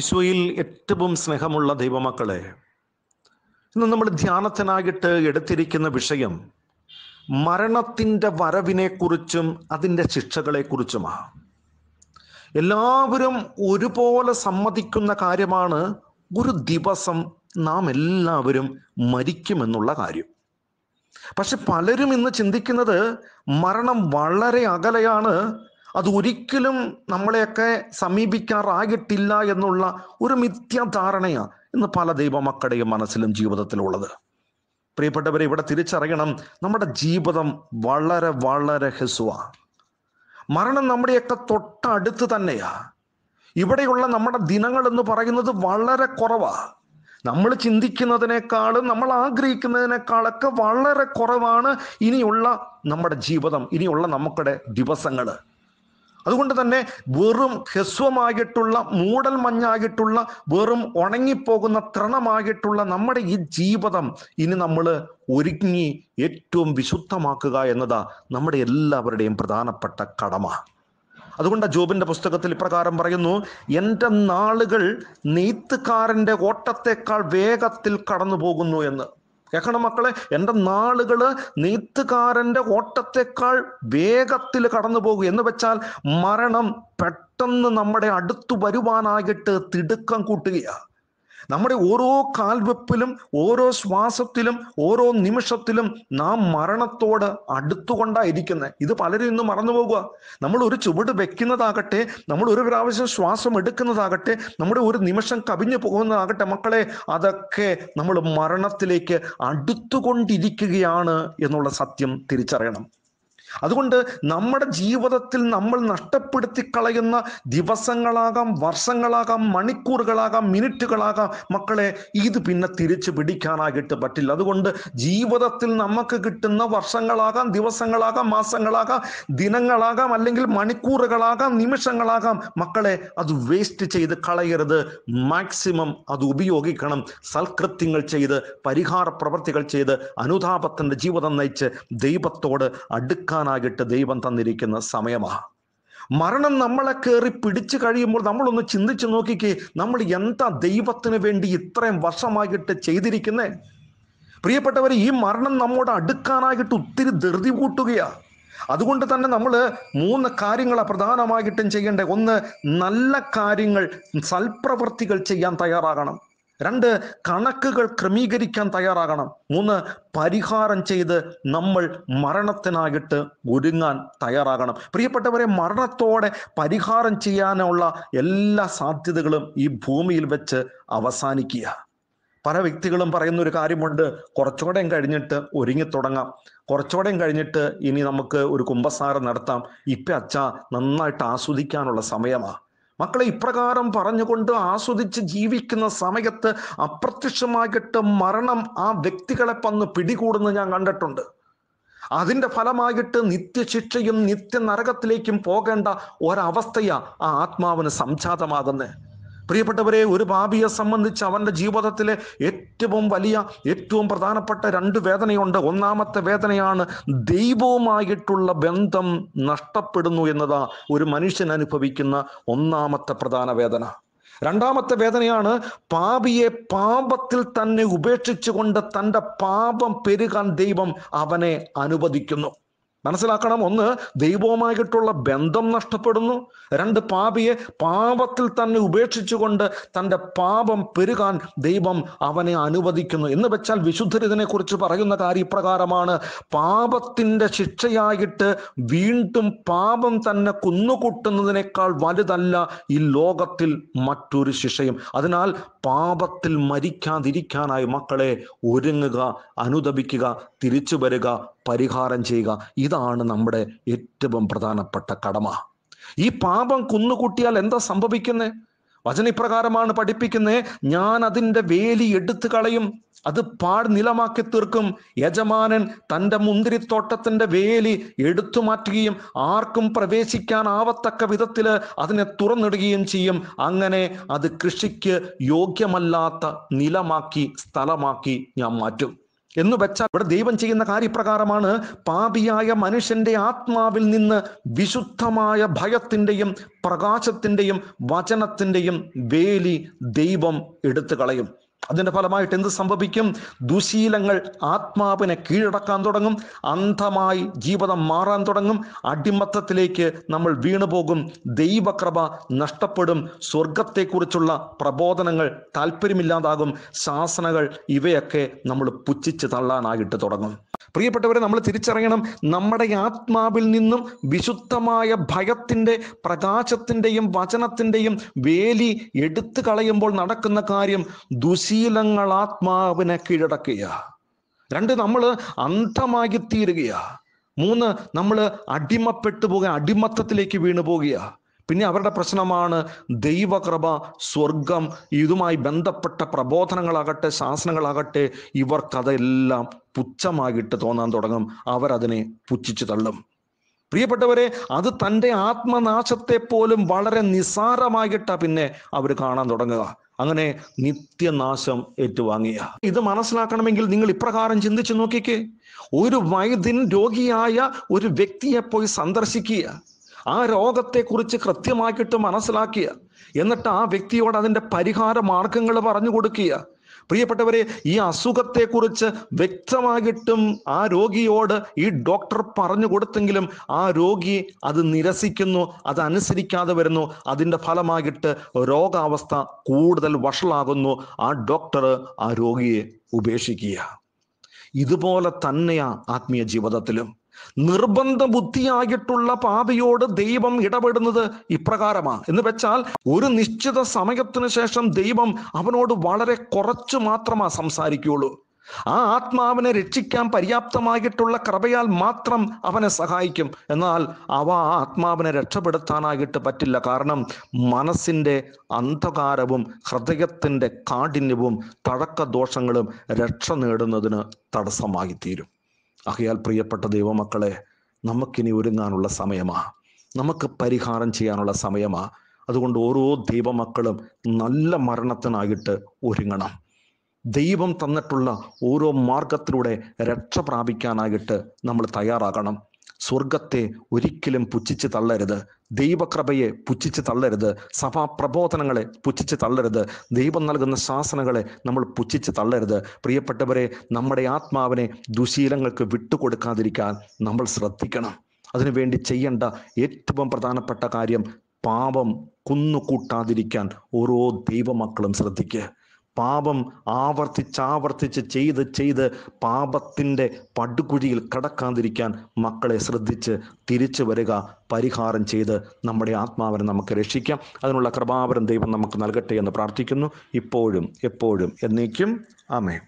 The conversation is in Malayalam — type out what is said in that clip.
ഈശോയിൽ ഏറ്റവും സ്നേഹമുള്ള ദൈവമക്കളെ ഇന്ന് നമ്മൾ ധ്യാനത്തിനായിട്ട് എടുത്തിരിക്കുന്ന വിഷയം മരണത്തിൻ്റെ വരവിനെക്കുറിച്ചും അതിൻ്റെ ശിക്ഷകളെക്കുറിച്ചുമാണ് എല്ലാവരും ഒരുപോലെ സമ്മതിക്കുന്ന കാര്യമാണ് ഒരു ദിവസം നാം എല്ലാവരും മരിക്കുമെന്നുള്ള കാര്യം പക്ഷെ പലരും ഇന്ന് ചിന്തിക്കുന്നത് മരണം വളരെ അകലെയാണ് അത് ഒരിക്കലും നമ്മളെയൊക്കെ സമീപിക്കാറാകിട്ടില്ല എന്നുള്ള ഒരു മിഥ്യാധാരണയാണ് ഇന്ന് പല ദൈവമക്കളുടെയും മനസ്സിലും ജീവിതത്തിലുള്ളത് പ്രിയപ്പെട്ടവരെ ഇവിടെ തിരിച്ചറിയണം നമ്മുടെ ജീവിതം വളരെ വളരെ ഹെസുവ മരണം നമ്മുടെയൊക്കെ തൊട്ടടുത്ത് തന്നെയാ ഇവിടെയുള്ള നമ്മുടെ ദിനങ്ങൾ എന്ന് പറയുന്നത് വളരെ കുറവാ നമ്മൾ ചിന്തിക്കുന്നതിനേക്കാളും നമ്മൾ ആഗ്രഹിക്കുന്നതിനേക്കാളൊക്കെ വളരെ കുറവാണ് ഇനിയുള്ള നമ്മുടെ ജീവിതം ഇനിയുള്ള നമുക്കുടെ ദിവസങ്ങള് അതുകൊണ്ട് തന്നെ വെറും ഹ്രസ്വമായിട്ടുള്ള മൂടൽ മഞ്ഞായിട്ടുള്ള വെറും ഉണങ്ങിപ്പോകുന്ന തൃണമായിട്ടുള്ള നമ്മുടെ ഈ ജീവിതം ഇനി നമ്മൾ ഒരുങ്ങി ഏറ്റവും വിശുദ്ധമാക്കുക എന്നതാ നമ്മുടെ എല്ലാവരുടെയും പ്രധാനപ്പെട്ട കടമ അതുകൊണ്ട് ജോബിന്റെ പുസ്തകത്തിൽ ഇപ്രകാരം പറയുന്നു എൻ്റെ നാളുകൾ നെയ്ത്തുകാരൻ്റെ ഓട്ടത്തെക്കാൾ വേഗത്തിൽ കടന്നു പോകുന്നു എന്ന് കേൾക്കണം മക്കളെ എൻ്റെ നാളുകൾ നെയ്ത്തുകാരൻ്റെ ഓട്ടത്തെക്കാൾ വേഗത്തിൽ കടന്നു പോകും എന്ന് വെച്ചാൽ മരണം പെട്ടെന്ന് നമ്മുടെ അടുത്തു വരുവാനായിട്ട് തിടുക്കം കൂട്ടുകയാണ് നമ്മുടെ ഓരോ കാൽവെപ്പിലും ഓരോ ശ്വാസത്തിലും ഓരോ നിമിഷത്തിലും നാം മരണത്തോട് അടുത്തുകൊണ്ടായിരിക്കുന്നത് ഇത് പലരും ഇന്ന് മറന്നു പോകുക നമ്മൾ ഒരു ചുവട് വെക്കുന്നതാകട്ടെ നമ്മൾ ഒരു പ്രാവശ്യം ശ്വാസം എടുക്കുന്നതാകട്ടെ നമ്മുടെ ഒരു നിമിഷം കവിഞ്ഞു പോകുന്നതാകട്ടെ മക്കളെ അതൊക്കെ നമ്മൾ മരണത്തിലേക്ക് അടുത്തുകൊണ്ടിരിക്കുകയാണ് എന്നുള്ള സത്യം തിരിച്ചറിയണം അതുകൊണ്ട് നമ്മുടെ ജീവിതത്തിൽ നമ്മൾ നഷ്ടപ്പെടുത്തി കളയുന്ന ദിവസങ്ങളാകാം വർഷങ്ങളാകാം മണിക്കൂറുകളാകാം മിനിറ്റുകളാകാം മക്കളെ ഇത് പിന്നെ തിരിച്ചു പിടിക്കാനായിട്ട് പറ്റില്ല അതുകൊണ്ട് ജീവിതത്തിൽ നമുക്ക് കിട്ടുന്ന വർഷങ്ങളാകാം ദിവസങ്ങളാകാം മാസങ്ങളാകാം ദിനങ്ങളാകാം അല്ലെങ്കിൽ മണിക്കൂറുകളാകാം നിമിഷങ്ങളാകാം മക്കളെ അത് വേസ്റ്റ് ചെയ്ത് കളയരുത് മാക്സിമം അത് ഉപയോഗിക്കണം സൽകൃത്യങ്ങൾ ചെയ്ത് പരിഹാര പ്രവൃത്തികൾ ചെയ്ത് അനുതാപത്തിൻ്റെ ജീവിതം നയിച്ച് ദൈവത്തോട് അടുക്കാൻ ജീവിക്കാനാകിട്ട് ദൈവം തന്നിരിക്കുന്ന സമയമാണ് മരണം നമ്മളെ കയറി പിടിച്ചു കഴിയുമ്പോൾ നമ്മളൊന്ന് ചിന്തിച്ചു നോക്കിക്കേ നമ്മൾ എന്താ ദൈവത്തിന് വേണ്ടി ഇത്രയും വർഷമായിട്ട് ചെയ്തിരിക്കുന്നേ പ്രിയപ്പെട്ടവർ ഈ മരണം നമ്മോട് അടുക്കാനായിട്ട് ഒത്തിരി ധൃതി കൂട്ടുകയാണ് അതുകൊണ്ട് തന്നെ നമ്മൾ മൂന്ന് കാര്യങ്ങളാണ് പ്രധാനമായിട്ടും ചെയ്യേണ്ടത് ഒന്ന് നല്ല കാര്യങ്ങൾ സൽപ്രവൃത്തികൾ ചെയ്യാൻ തയ്യാറാകണം രണ്ട് കണക്കുകൾ ക്രമീകരിക്കാൻ തയ്യാറാകണം മൂന്ന് പരിഹാരം ചെയ്ത് നമ്മൾ മരണത്തിനായിട്ട് ഒരുങ്ങാൻ തയ്യാറാകണം പ്രിയപ്പെട്ടവരെ മരണത്തോടെ പരിഹാരം ചെയ്യാനുള്ള എല്ലാ സാധ്യതകളും ഈ ഭൂമിയിൽ വെച്ച് അവസാനിക്കുക പല വ്യക്തികളും പറയുന്ന ഒരു കാര്യമുണ്ട് കുറച്ചുകൂടെയും കഴിഞ്ഞിട്ട് ഒരുങ്ങി തുടങ്ങാം കുറച്ചുകൂടെയും കഴിഞ്ഞിട്ട് ഇനി നമുക്ക് ഒരു കുംഭസാരം നടത്താം ഇപ്പൊ അച്ഛ നന്നായിട്ട് ആസ്വദിക്കാനുള്ള സമയമാണ് മക്കളെ ഇപ്രകാരം പറഞ്ഞുകൊണ്ട് ആസ്വദിച്ച് ജീവിക്കുന്ന സമയത്ത് അപ്രത്യക്ഷമായിട്ട് മരണം ആ വ്യക്തികളെ പന്ന് പിടികൂടുന്ന ഞാൻ കണ്ടിട്ടുണ്ട് അതിൻ്റെ ഫലമായിട്ട് നിത്യശിക്ഷയും നിത്യനരകത്തിലേക്കും പോകേണ്ട ഒരവസ്ഥയാ ആ ആത്മാവിന് സംജാതമാകുന്നത് പ്രിയപ്പെട്ടവരെ ഒരു പാപിയെ സംബന്ധിച്ച് അവൻ്റെ ജീവിതത്തിലെ ഏറ്റവും വലിയ ഏറ്റവും പ്രധാനപ്പെട്ട രണ്ട് വേദനയുണ്ട് ഒന്നാമത്തെ വേദനയാണ് ദൈവവുമായിട്ടുള്ള ബന്ധം നഷ്ടപ്പെടുന്നു എന്നതാ ഒരു മനുഷ്യൻ അനുഭവിക്കുന്ന ഒന്നാമത്തെ പ്രധാന വേദന രണ്ടാമത്തെ വേദനയാണ് പാപിയെ പാപത്തിൽ തന്നെ ഉപേക്ഷിച്ചുകൊണ്ട് തൻ്റെ പാപം പെരുകാൻ ദൈവം അവനെ അനുവദിക്കുന്നു മനസ്സിലാക്കണം ഒന്ന് ദൈവവുമായിട്ടുള്ള ബന്ധം നഷ്ടപ്പെടുന്നു രണ്ട് പാപിയെ പാപത്തിൽ തന്നെ ഉപേക്ഷിച്ചുകൊണ്ട് തൻ്റെ പാപം പെരുകാൻ ദൈവം അവനെ അനുവദിക്കുന്നു എന്ന് വെച്ചാൽ വിശുദ്ധർ ഇതിനെക്കുറിച്ച് പറയുന്ന കാര്യം ഇപ്രകാരമാണ് പാപത്തിൻ്റെ ശിക്ഷയായിട്ട് വീണ്ടും പാപം തന്നെ കുന്നുകൂട്ടുന്നതിനേക്കാൾ വലുതല്ല ഈ ലോകത്തിൽ മറ്റൊരു ശിക്ഷയും അതിനാൽ പാപത്തിൽ മരിക്കാതിരിക്കാനായി മക്കളെ ഒരുങ്ങുക അനുദപിക്കുക തിരിച്ചു വരിക പരിഹാരം ചെയ്യുക ഇതാണ് നമ്മുടെ ഏറ്റവും പ്രധാനപ്പെട്ട കടമ ഈ പാപം കുന്നുകൂട്ടിയാൽ എന്താ സംഭവിക്കുന്നത് വചനപ്രകാരമാണ് പഠിപ്പിക്കുന്നത് ഞാൻ അതിൻ്റെ വേലി എടുത്തു കളയും അത് പാഴ്നിലമാക്കി തീർക്കും യജമാനൻ തൻ്റെ മുന്തിരിത്തോട്ടത്തിൻ്റെ വേലി എടുത്തു മാറ്റുകയും ആർക്കും പ്രവേശിക്കാൻ ആവത്തക്ക വിധത്തിൽ അതിനെ തുറന്നിടുകയും ചെയ്യും അങ്ങനെ അത് കൃഷിക്ക് യോഗ്യമല്ലാത്ത നിലമാക്കി സ്ഥലമാക്കി ഞാൻ മാറ്റും എന്ന് വെച്ചാൽ ഇവിടെ ദൈവം ചെയ്യുന്ന കാര്യപ്രകാരമാണ് പാപിയായ മനുഷ്യന്റെ ആത്മാവിൽ നിന്ന് വിശുദ്ധമായ ഭയത്തിൻ്റെയും പ്രകാശത്തിൻ്റെയും വചനത്തിൻ്റെയും വേലി ദൈവം എടുത്തു കളയും അതിൻ്റെ ഫലമായിട്ട് എന്ത് സംഭവിക്കും ദുശീലങ്ങൾ ആത്മാവിനെ കീഴടക്കാൻ തുടങ്ങും അന്ധമായി ജീവിതം മാറാൻ തുടങ്ങും അടിമത്തത്തിലേക്ക് നമ്മൾ വീണുപോകും ദൈവകൃപ നഷ്ടപ്പെടും സ്വർഗത്തെക്കുറിച്ചുള്ള പ്രബോധനങ്ങൾ താല്പര്യമില്ലാതാകും ശാസനകൾ ഇവയൊക്കെ നമ്മൾ പുച്ഛിച്ച് തള്ളാനായിട്ട് തുടങ്ങും പ്രിയപ്പെട്ടവരെ നമ്മൾ തിരിച്ചറിയണം നമ്മുടെ ആത്മാവിൽ നിന്നും വിശുദ്ധമായ ഭയത്തിൻ്റെ പ്രകാശത്തിൻ്റെയും വചനത്തിൻ്റെയും വേലി എടുത്തു കളയുമ്പോൾ നടക്കുന്ന കാര്യം ദുശീ ശീലങ്ങൾ ആത്മാവിനെ കീഴടക്കുക രണ്ട് നമ്മൾ അന്ധമായി തീരുക മൂന്ന് നമ്മൾ അടിമപ്പെട്ടു പോകുക അടിമത്തത്തിലേക്ക് വീണു പോകുക പിന്നെ അവരുടെ പ്രശ്നമാണ് ദൈവകൃപ സ്വർഗം ഇതുമായി ബന്ധപ്പെട്ട പ്രബോധനങ്ങളാകട്ടെ ശാസനങ്ങളാകട്ടെ ഇവർക്കതെല്ലാം പുച്ഛമാകിട്ട് തോന്നാൻ തുടങ്ങും അവരതിനെ പുച്ഛിച്ചു തള്ളും പ്രിയപ്പെട്ടവരെ അത് തൻ്റെ ആത്മനാശത്തെ പോലും വളരെ നിസ്സാരമായിട്ടാണ് പിന്നെ അവർ കാണാൻ തുടങ്ങുക അങ്ങനെ നിത്യനാശം ഏറ്റുവാങ്ങിയ ഇത് മനസ്സിലാക്കണമെങ്കിൽ നിങ്ങൾ ഇപ്രകാരം ചിന്തിച്ചു നോക്കിക്കേ ഒരു വൈദ്യൻ രോഗിയായ ഒരു വ്യക്തിയെ പോയി സന്ദർശിക്കുക ആ രോഗത്തെക്കുറിച്ച് കൃത്യമാക്കിയിട്ട് മനസ്സിലാക്കിയ എന്നിട്ട് ആ വ്യക്തിയോട് അതിൻ്റെ പരിഹാര മാർഗങ്ങൾ പറഞ്ഞു കൊടുക്കുക പ്രിയപ്പെട്ടവരെ ഈ അസുഖത്തെക്കുറിച്ച് വ്യക്തമായിട്ടും ആ രോഗിയോട് ഈ ഡോക്ടർ പറഞ്ഞു കൊടുത്തെങ്കിലും ആ രോഗി അത് നിരസിക്കുന്നു അത് അനുസരിക്കാതെ വരുന്നു അതിൻ്റെ ഫലമായിട്ട് രോഗാവസ്ഥ കൂടുതൽ വഷളാകുന്നു ആ ഡോക്ടർ ആ രോഗിയെ ഉപേക്ഷിക്കുക ഇതുപോലെ തന്നെയാ ആത്മീയ ജീവിതത്തിലും നിർബന്ധ ബുദ്ധിയായിട്ടുള്ള പാപിയോട് ദൈവം ഇടപെടുന്നത് ഇപ്രകാരമാണ് എന്ന് വെച്ചാൽ ഒരു നിശ്ചിത സമയത്തിനു ശേഷം ദൈവം അവനോട് വളരെ കുറച്ചു മാത്രമാ സംസാരിക്കുകയുള്ളൂ ആ ആത്മാവിനെ രക്ഷിക്കാൻ പര്യാപ്തമായിട്ടുള്ള കൃപയാൽ മാത്രം അവനെ സഹായിക്കും എന്നാൽ അവ ആ ആത്മാവിനെ രക്ഷപ്പെടുത്താനായിട്ട് പറ്റില്ല കാരണം മനസ്സിന്റെ അന്ധകാരവും ഹൃദയത്തിന്റെ കാഠിന്യവും ദോഷങ്ങളും രക്ഷ നേടുന്നതിന് തടസ്സമായി തീരും അഹയാൽ പ്രിയപ്പെട്ട ദൈവമക്കളെ നമുക്കിനി ഒരുങ്ങാനുള്ള സമയമാ നമുക്ക് പരിഹാരം ചെയ്യാനുള്ള സമയമാ അതുകൊണ്ട് ഓരോ ദൈവമക്കളും നല്ല മരണത്തിനായിട്ട് ഒരുങ്ങണം ദൈവം തന്നിട്ടുള്ള ഓരോ മാർഗത്തിലൂടെ രക്ഷ പ്രാപിക്കാനായിട്ട് നമ്മൾ തയ്യാറാകണം സ്വർഗത്തെ ഒരിക്കലും പുച്ഛിച്ച് തള്ളരുത് ദൈവകൃപയെ പുച്ഛിച്ച് തള്ളരുത് സഭാ പ്രബോധനങ്ങളെ പുച്ഛിച്ച് തള്ളരുത് ദൈവം നൽകുന്ന ശാസനകളെ നമ്മൾ പുച്ഛിച്ച് തള്ളരുത് പ്രിയപ്പെട്ടവരെ നമ്മുടെ ആത്മാവിനെ ദുശീലങ്ങൾക്ക് വിട്ടുകൊടുക്കാതിരിക്കാൻ നമ്മൾ ശ്രദ്ധിക്കണം അതിനുവേണ്ടി ചെയ്യേണ്ട ഏറ്റവും പ്രധാനപ്പെട്ട കാര്യം പാപം കുന്നുകൂട്ടാതിരിക്കാൻ ഓരോ ദൈവമക്കളും ശ്രദ്ധിക്കുക പാപം ആവർത്തിച്ചാവർത്തിച്ച് ചെയ്ത് ചെയ്ത് പാപത്തിൻ്റെ പടുകുഴിയിൽ കടക്കാതിരിക്കാൻ മക്കളെ ശ്രദ്ധിച്ച് തിരിച്ചു വരിക പരിഹാരം ചെയ്ത് നമ്മുടെ ആത്മാവിനെ നമുക്ക് രക്ഷിക്കാം അതിനുള്ള കൃപാവരം ദൈവം നമുക്ക് നൽകട്ടെ എന്ന് പ്രാർത്ഥിക്കുന്നു ഇപ്പോഴും എപ്പോഴും എന്നേക്കും ആമേ